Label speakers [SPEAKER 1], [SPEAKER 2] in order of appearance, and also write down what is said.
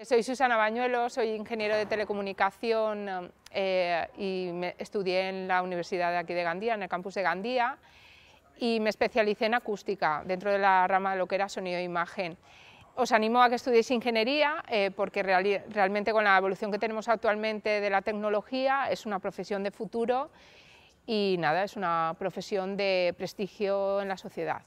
[SPEAKER 1] Soy Susana Bañuelos, soy ingeniero de telecomunicación eh, y estudié en la Universidad de aquí de Gandía, en el campus de Gandía, y me especialicé en acústica, dentro de la rama de lo que era sonido e imagen. Os animo a que estudiéis ingeniería, eh, porque realmente con la evolución que tenemos actualmente de la tecnología, es una profesión de futuro y nada, es una profesión de prestigio en la sociedad.